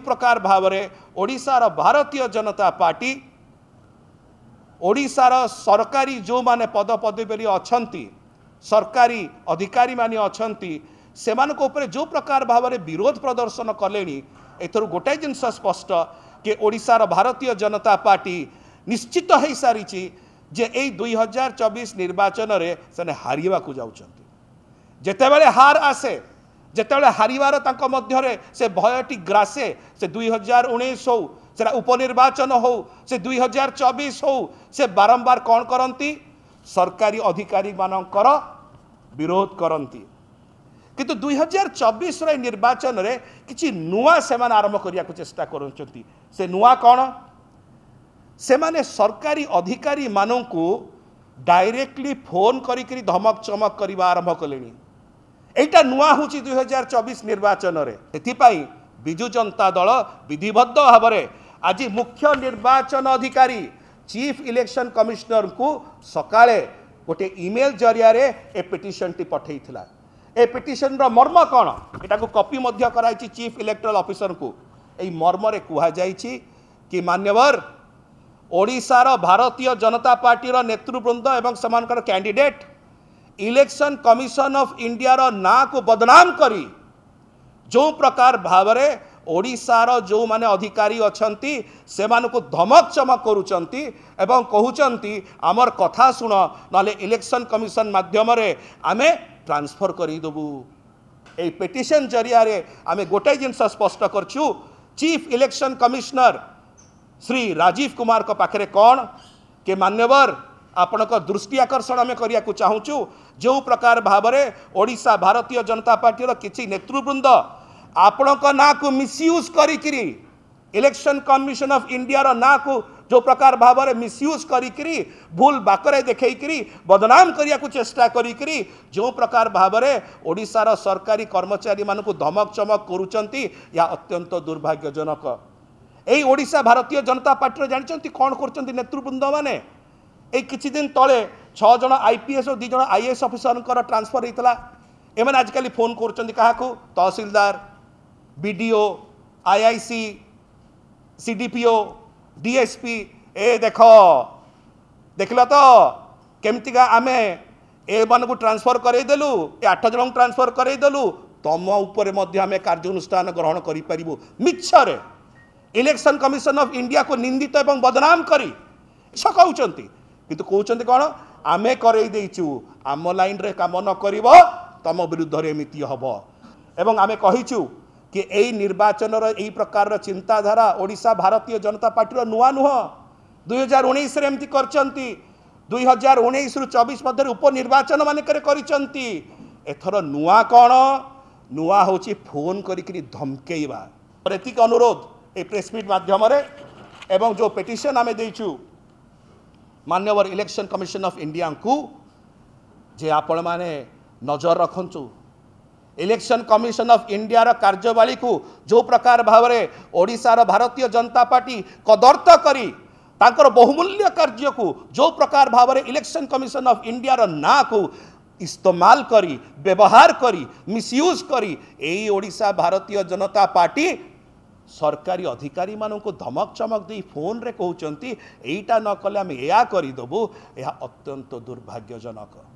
ପ୍ରକାର ଭାବରେ ଓଡ଼ିଶାର ଭାରତୀୟ ଜନତା ପାର୍ଟି ଓଡ଼ିଶାର ସରକାରୀ ଯେଉଁମାନେ ପଦପଦବୀରେ ଅଛନ୍ତି ସରକାରୀ ଅଧିକାରୀମାନେ ଅଛନ୍ତି ସେମାନଙ୍କ ଉପରେ ଯେଉଁ ପ୍ରକାର ଭାବରେ ବିରୋଧ ପ୍ରଦର୍ଶନ କଲେଣି ଏଥିରୁ ଗୋଟାଏ ଜିନିଷ ସ୍ପଷ୍ଟ କି ଓଡ଼ିଶାର ଭାରତୀୟ ଜନତା ପାର୍ଟି ନିଶ୍ଚିତ ହୋଇସାରିଛି ଯେ ଏଇ ଦୁଇହଜାର ଚବିଶ ନିର୍ବାଚନରେ ସେମାନେ ହାରିବାକୁ ଯାଉଛନ୍ତି ଯେତେବେଳେ ହାର ଆସେ ଯେତେବେଳେ ହାରିବାର ତାଙ୍କ ମଧ୍ୟରେ ସେ ଭୟଟି ଗ୍ରାସେ ସେ ଦୁଇ ହଜାର ଉଣେଇଶ ହେଉ ସେଟା ଉପନିର୍ବାଚନ ହଉ ସେ ଦୁଇ ହଜାର ଚବିଶ ହେଉ ସେ ବାରମ୍ବାର କ'ଣ କରନ୍ତି ସରକାରୀ ଅଧିକାରୀମାନଙ୍କର ବିରୋଧ କରନ୍ତି କିନ୍ତୁ ଦୁଇ ହଜାର ଚବିଶର ଏ ନିର୍ବାଚନରେ କିଛି ନୂଆ ସେମାନେ ଆରମ୍ଭ କରିବାକୁ ଚେଷ୍ଟା କରୁଛନ୍ତି ସେ ନୂଆ କ'ଣ ସେମାନେ ସରକାରୀ ଅଧିକାରୀମାନଙ୍କୁ ଡାଇରେକ୍ଟଲି ଫୋନ୍ କରିକିରି ଧମକ ଚମକ କରିବା ଆରମ୍ଭ କଲେଣି এইটা ନୂଆ ହେଉଛି ଦୁଇ ହଜାର ଚବିଶ ନିର୍ବାଚନରେ ସେଥିପାଇଁ ବିଜୁ ଜନତା ଦଳ ବିଧିବଦ୍ଧ ଭାବରେ ଆଜି ମୁଖ୍ୟ ନିର୍ବାଚନ ଅଧିକାରୀ ଚିଫ୍ ଇଲେକ୍ସନ୍ କମିଶନରଙ୍କୁ ସକାଳେ ଗୋଟିଏ ଇମେଲ୍ ଜରିଆରେ ଏ ପିଟିସନ୍ଟି ପଠାଇଥିଲା ଏ ପିଟିସନ୍ର ମର୍ମ କ'ଣ ଏଟାକୁ କପି ମଧ୍ୟ କରାଯାଇଛି ଚିଫ୍ ଇଲେକ୍ଟ୍ରାଲ୍ ଅଫିସରଙ୍କୁ এই মর্মরে কুহযাইছি কি মান্যবর ওড়িশার ভারতীয় জনতা পার্টির নেতৃবৃন্দ এবং সেমানকর candidate election commission of India रो ना को बदनाम करी जो प्रकार भाव में ओडार जो माने अधिकारी अच्छा से मानक धमक चमक करमर कथा शुण ना इलेक्शन कमिशन मध्यम आम ट्रांसफर करदेबू ये पिटन जरिया आम गोटे जिनस स्पष्ट कर chief election commissioner Shri Rajiv Kumar को पाखे कौन के मान्यवर আপনক দৃষ্টি আকর্ষণ আমি করি আকু চাওচু যেউ প্রকার ভাবে ওড়িশা ভারতীয় জনতা পার্টির কিছি নেত্রিবৃন্দ আপনক নাକୁ মিসইউজ করি কিরি ইলেকশন কমিশন অফ ইন্ডিয়াৰ নাକୁ যেউ প্রকার ভাবে মিসইউজ করি কিরি ভুল বাকরে দেখাই কিরি বদনাম করি আকু চেষ্টা করি কিরি যেউ প্রকার ভাবে ওড়িশাৰ সরকারি কর্মচারী মানক ধমক চমক করুচন্তি ইয়া অত্যন্ত দুর্ভাগ্যজনক এই ওড়িশা ভারতীয় জনতা পার্টি জানচন্তি কোন করচন্তি নেত্রিবৃন্দ মানে এই কিছুদিন তলে ছ জন আইপিএস ও ପି ଏସ୍ ଓ ଦୁଇ ଜଣ ଆଇ ଏସ୍ ଅଫିସରଙ୍କର ଟ୍ରାନ୍ସଫର୍ ହେଇଥିଲା ଏମାନେ ଆଜିକାଲି ଫୋନ୍ କରୁଛନ୍ତି କାହାକୁ ତହସିଲଦାର ডিএসপি এ দেখ দেখল তো কেমতিকা আমি এ মানুষ ট্রান্সফর করাই দেলু এ আঠ জন ট্রান্সফর করাই দেলু তম উপরে মধ্যে আমি কার্যানুষ্ঠান গ্রহণ করে পারু মিছরে ইলেকশন কমিশন অফ ইন্ডিয়া কু নিন্দিত এবং বদনাম করে মিছ କିନ୍ତୁ କହୁଛନ୍ତି କ'ଣ ଆମେ କରେଇ ଦେଇଛୁ ଆମ ଲାଇନ୍ରେ କାମ ନ କରିବ ତମ ବିରୁଦ୍ଧରେ ଏମିତି ହେବ ଏବଂ ଆମେ କହିଛୁ କି ଏଇ ନିର୍ବାଚନର ଏଇ ପ୍ରକାରର ଚିନ୍ତାଧାରା ଓଡ଼ିଶା ଭାରତୀୟ ଜନତା ପାର୍ଟିର ନୂଆ ନୁହଁ ଦୁଇ ହଜାର ଉଣେଇଶରେ ଏମିତି କରିଛନ୍ତି ଦୁଇ ହଜାର ଉଣେଇଶରୁ ଚବିଶ ମଧ୍ୟରେ ଉପନିର୍ବାଚନମାନଙ୍କରେ କରିଛନ୍ତି ଏଥର ନୂଆ କ'ଣ ନୂଆ ହେଉଛି ଫୋନ୍ କରିକିରି ଧମକେଇବା ଏତିକି ଅନୁରୋଧ এই প্রেস মিট মাধ্যমে এবং যে পেটিশন আমি দিয়েছু ମାନ୍ୟବର ଇଲେକ୍ସନ୍ କମିଶନ୍ ଅଫ୍ ଇଣ୍ଡିଆଙ୍କୁ ଯେ ଆପଣମାନେ ନଜର ରଖନ୍ତୁ ଇଲେକ୍ସନ୍ କମିଶନ୍ ଅଫ୍ ଇଣ୍ଡିଆର କାର୍ଯ୍ୟବାଳୀକୁ ଯେଉଁ ପ୍ରକାର ଭାବରେ ଓଡ଼ିଶାର ଭାରତୀୟ ଜନତା ପାର୍ଟି କଦର୍ତ୍ତ କରି ତାଙ୍କର ବହୁମୂଲ୍ୟ କାର୍ଯ୍ୟକୁ ଯେଉଁ ପ୍ରକାର ଭାବରେ ଇଲେକ୍ସନ୍ କମିଶନ୍ ଅଫ୍ ଇଣ୍ଡିଆର ନାଁକୁ ইস্তমাল করি ব্যবহার করি মিসইউজ করি এই ওড়িশা ভারতীয় জনতা পার্টি ସରକାରୀ ଅଧିକାରୀମାନଙ୍କୁ ଧମକ ଚମକ ଦେଇ ଫୋନ୍ରେ କହୁଛନ୍ତି ଏଇଟା ନକଲେ ଆମେ ଏହା କରିଦେବୁ ଏହା ଅତ୍ୟନ୍ତ ଦୁର୍ଭାଗ୍ୟଜନକ